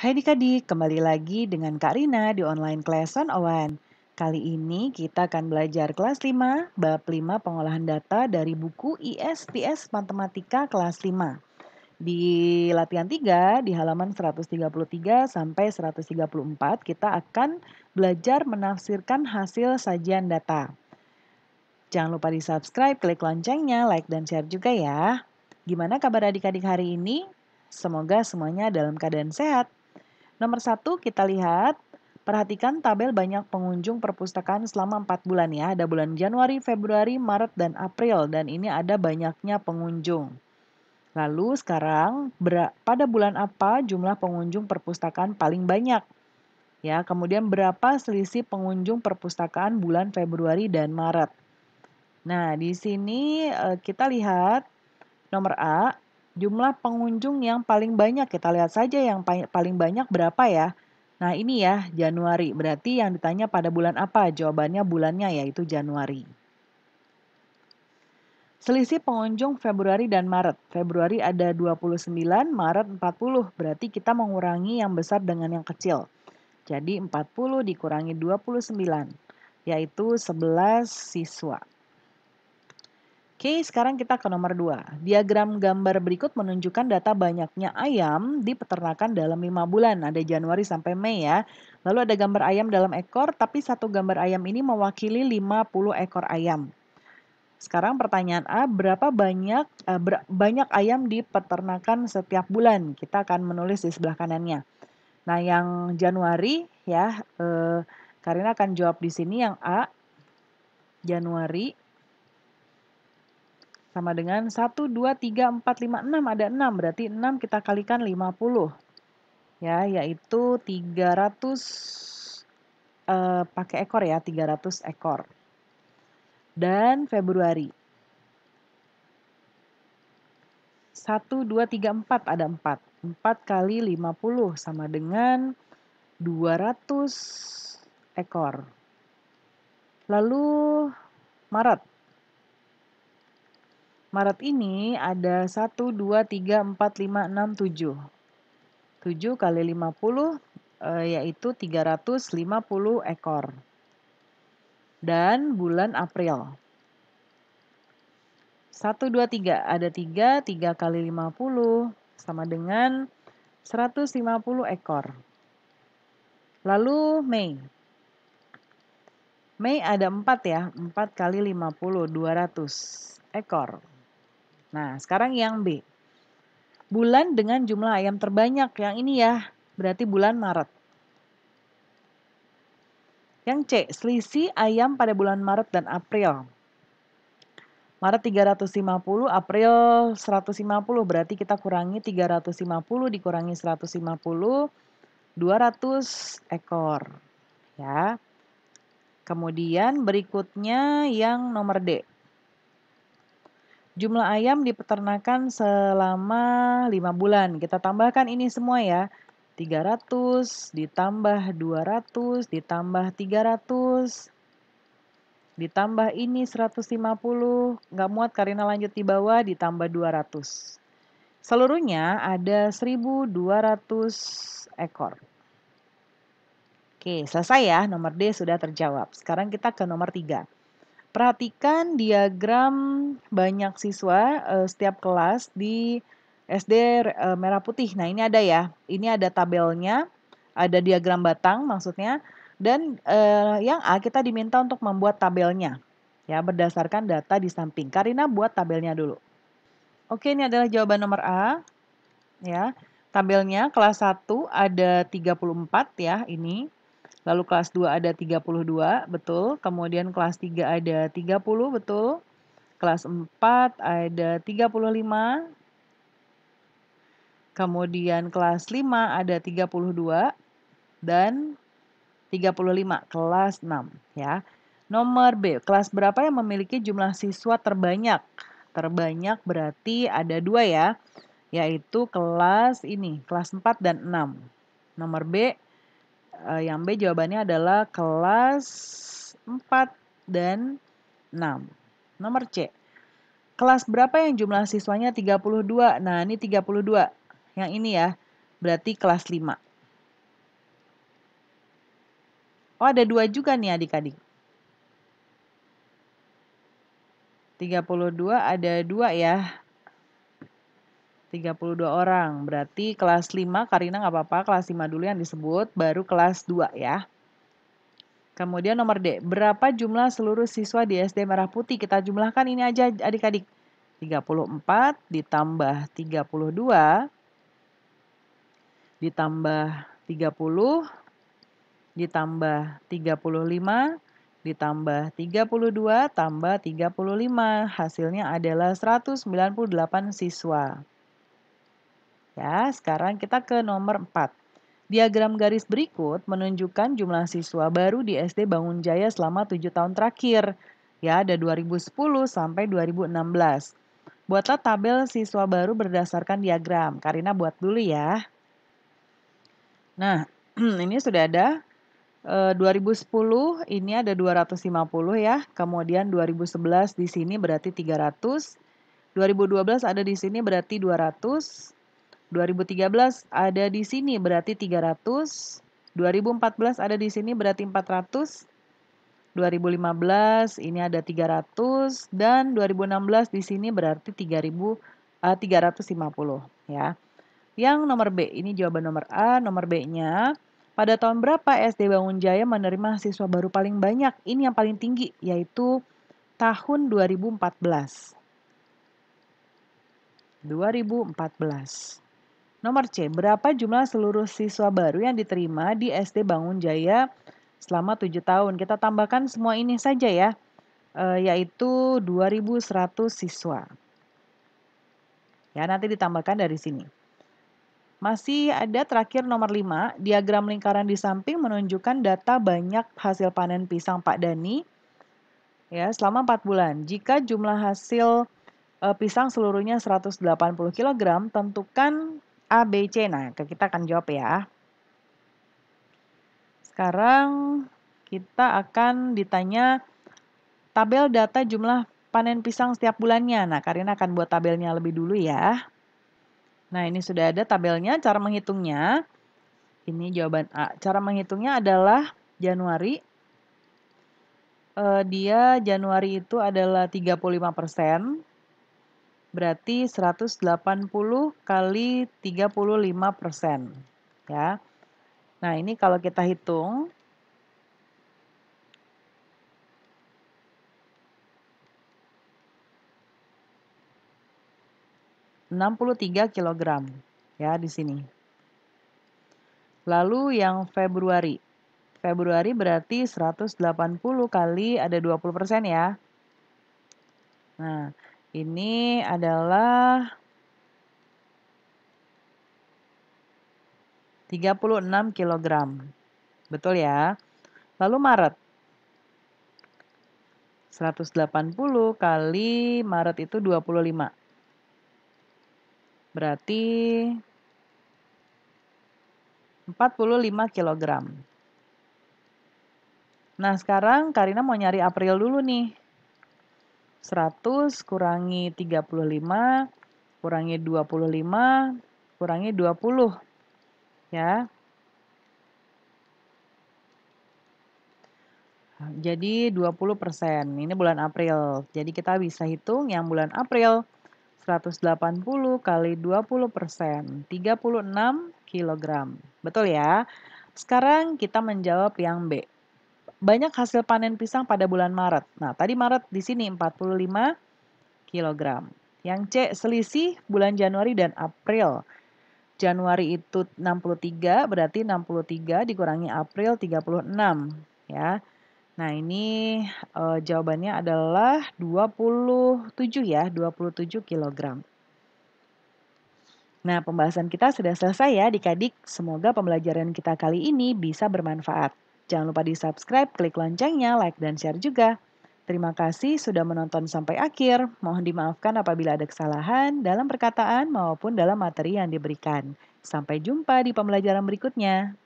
Hai adik-adik, kembali lagi dengan Kak Rina di online class Owen. Kali ini kita akan belajar kelas 5, bab 5 pengolahan data dari buku ISPS Matematika kelas 5. Di latihan 3 di halaman 133 sampai 134 kita akan belajar menafsirkan hasil sajian data. Jangan lupa di-subscribe, klik loncengnya, like dan share juga ya. Gimana kabar adik-adik hari ini? Semoga semuanya dalam keadaan sehat. Nomor satu kita lihat, perhatikan tabel banyak pengunjung perpustakaan selama 4 bulan ya. Ada bulan Januari, Februari, Maret, dan April. Dan ini ada banyaknya pengunjung. Lalu sekarang pada bulan apa jumlah pengunjung perpustakaan paling banyak? Ya, kemudian berapa selisih pengunjung perpustakaan bulan Februari dan Maret? Nah, di sini eh, kita lihat nomor A Jumlah pengunjung yang paling banyak, kita lihat saja yang paling banyak berapa ya. Nah ini ya Januari, berarti yang ditanya pada bulan apa? Jawabannya bulannya yaitu Januari. Selisih pengunjung Februari dan Maret. Februari ada 29, Maret 40. Berarti kita mengurangi yang besar dengan yang kecil. Jadi 40 dikurangi 29, yaitu 11 siswa. Oke, sekarang kita ke nomor 2. Diagram gambar berikut menunjukkan data banyaknya ayam di peternakan dalam 5 bulan. Ada Januari sampai Mei ya. Lalu ada gambar ayam dalam ekor, tapi satu gambar ayam ini mewakili 50 ekor ayam. Sekarang pertanyaan A, berapa banyak uh, ber, banyak ayam di peternakan setiap bulan? Kita akan menulis di sebelah kanannya. Nah, yang Januari ya, uh, Karina akan jawab di sini yang A, Januari sama dengan 1, 2, 3, 4, 5, 6. Ada 6, berarti 6 kita kalikan 50. Ya, yaitu 300 eh, pakai ekor ya, 300 ekor. Dan Februari. 1, 2, 3, 4 ada 4. 4 kali 50 sama dengan 200 ekor. Lalu Maret. Maret ini ada 1, 2, 3, 4, 5, 6, 7. 7 kali 50 e, eh, yaitu 350 ekor. Dan bulan April. 1, 2, 3. Ada 3, 3 kali 50 sama dengan 150 ekor. Lalu Mei. Mei ada 4 ya, 4 kali 50, 200 ekor. Nah, sekarang yang B. Bulan dengan jumlah ayam terbanyak. Yang ini ya, berarti bulan Maret. Yang C, selisih ayam pada bulan Maret dan April. Maret 350, April 150, berarti kita kurangi 350 dikurangi 150, 200 ekor. Ya. Kemudian berikutnya yang nomor D. Jumlah ayam di peternakan selama 5 bulan. Kita tambahkan ini semua ya. 300 ditambah 200 ditambah 300 ditambah ini 150 nggak muat karena lanjut di bawah ditambah 200 seluruhnya ada 1200 ekor Oke selesai ya nomor D sudah terjawab sekarang kita ke nomor 3 Perhatikan diagram banyak siswa uh, setiap kelas di SD uh, eh, Merah Putih. Nah, ini ada ya. Ini ada tabelnya, ada diagram batang maksudnya. Dan uh, yang A kita diminta untuk membuat tabelnya. Ya, berdasarkan data di samping. Karina buat tabelnya dulu. Oke, ini adalah jawaban nomor A. Ya. Tabelnya kelas 1 ada 34 ya ini. Lalu kelas 2 ada 32, betul. Kemudian kelas 3 ada 30, betul. Kelas 4 ada 35. Kemudian kelas 5 ada 32 dan 35 kelas 6 ya. Nomor B, kelas berapa yang memiliki jumlah siswa terbanyak? Terbanyak berarti ada dua ya, yaitu kelas ini, kelas 4 dan 6. Nomor B, uh, yang B jawabannya adalah kelas 4 dan 6. Nomor C. Kelas berapa yang jumlah siswanya 32? Nah, ini 32. Yang ini ya, berarti kelas 5. Oh, ada dua juga nih adik-adik. 32 ada dua ya. 32 orang. Berarti kelas 5 Karina nggak apa-apa, kelas 5 dulu yang disebut, baru kelas 2 ya. Kemudian nomor D, berapa jumlah seluruh siswa di SD Merah Putih? Kita jumlahkan ini aja adik-adik. 34 ditambah 32 ditambah 30 ditambah 35 ditambah 32 tambah 35 hasilnya adalah 198 siswa. Ya, sekarang kita ke nomor 4. Diagram garis berikut menunjukkan jumlah siswa baru di SD Bangun Jaya selama 7 tahun terakhir. Ya, ada 2010 sampai 2016. Buatlah tabel siswa baru berdasarkan diagram. Karina buat dulu ya. Nah, ini sudah ada 2010 eh, ini ada 250 ya. Kemudian 2011 di sini berarti 300. 2012 ada di sini berarti 200. 2013 ada di sini berarti 300. 2014 ada di sini berarti 400. 2015 ini ada 300 dan 2016 di sini berarti 3000 uh, 350 ya. Yang nomor B ini jawaban nomor A, nomor B-nya pada tahun berapa SD Bangun Jaya menerima siswa baru paling banyak? Ini yang paling tinggi yaitu tahun 2014. 2014. Nomor C, berapa jumlah seluruh siswa baru yang diterima di SD Bangun Jaya selama 7 tahun? Kita tambahkan semua ini saja ya, e, yaitu 2.100 siswa. Ya, nanti ditambahkan dari sini. Masih ada terakhir nomor 5, diagram lingkaran di samping menunjukkan data banyak hasil panen pisang Pak Dani ya selama 4 bulan. Jika jumlah hasil e, pisang seluruhnya 180 kg, tentukan A, B, C. Nah, kita akan jawab ya. Sekarang kita akan ditanya tabel data jumlah panen pisang setiap bulannya. Nah, Karina akan buat tabelnya lebih dulu ya. Nah, ini sudah ada tabelnya, cara menghitungnya. Ini jawaban A. Cara menghitungnya adalah Januari. Eh, dia Januari itu adalah 35 persen berarti 180 kali 35 persen. Ya. Nah, ini kalau kita hitung, enam puluh tiga kilogram ya di sini. Lalu yang Februari. Februari berarti seratus delapan puluh kali ada dua puluh persen ya. Nah, ini adalah 36 kg. Betul ya? Lalu Maret. 180 kali Maret itu 25. Berarti 45 kg. Nah, sekarang Karina mau nyari April dulu nih. 100 kurangi 35 kurangi 25 kurangi 20 ya. Jadi 20%. Ini bulan April. Jadi kita bisa hitung yang bulan April 180 kali 20 persen, 36 kg. Betul ya? Sekarang kita menjawab yang B banyak hasil panen pisang pada bulan Maret. Nah, tadi Maret di sini 45 kg. Yang C selisih bulan Januari dan April. Januari itu 63 berarti 63 dikurangi April 36 ya. Nah, ini e, jawabannya adalah 27 ya, 27 kg. Nah, pembahasan kita sudah selesai ya dikadik. Semoga pembelajaran kita kali ini bisa bermanfaat. Jangan lupa di subscribe, klik loncengnya, like, dan share juga. Terima kasih sudah menonton sampai akhir. Mohon dimaafkan apabila ada kesalahan dalam perkataan maupun dalam materi yang diberikan. Sampai jumpa di pembelajaran berikutnya.